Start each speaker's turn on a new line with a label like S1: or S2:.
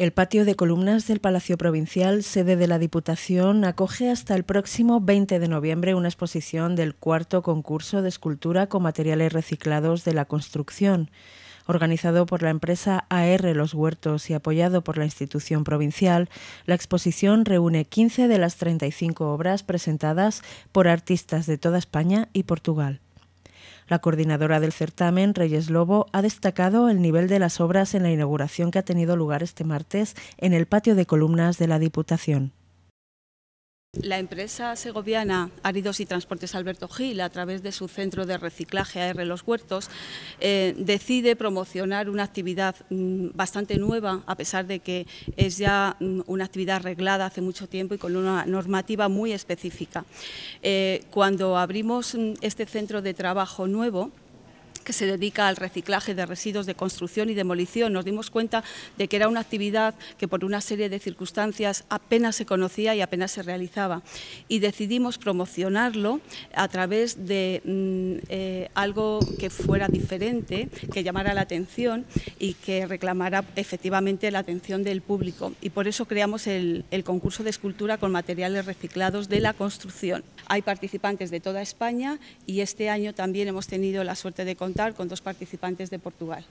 S1: El patio de columnas del Palacio Provincial, sede de la Diputación, acoge hasta el próximo 20 de noviembre una exposición del cuarto concurso de escultura con materiales reciclados de la construcción organizado por la empresa AR Los Huertos y apoyado por la institución provincial, la exposición reúne 15 de las 35 obras presentadas por artistas de toda España y Portugal. La coordinadora del certamen, Reyes Lobo, ha destacado el nivel de las obras en la inauguración que ha tenido lugar este martes en el patio de columnas de la Diputación.
S2: La empresa segoviana Áridos y Transportes Alberto Gil, a través de su centro de reciclaje AR Los Huertos, eh, decide promocionar una actividad mm, bastante nueva, a pesar de que es ya mm, una actividad arreglada hace mucho tiempo y con una normativa muy específica. Eh, cuando abrimos mm, este centro de trabajo nuevo, que se dedica al reciclaje de residuos de construcción y demolición. Nos dimos cuenta de que era una actividad que por una serie de circunstancias apenas se conocía y apenas se realizaba. Y decidimos promocionarlo a través de mm, eh, algo que fuera diferente, que llamara la atención y que reclamara efectivamente la atención del público. Y por eso creamos el, el concurso de escultura con materiales reciclados de la construcción. Hay participantes de toda España y este año también hemos tenido la suerte de contar con dos participantes de Portugal.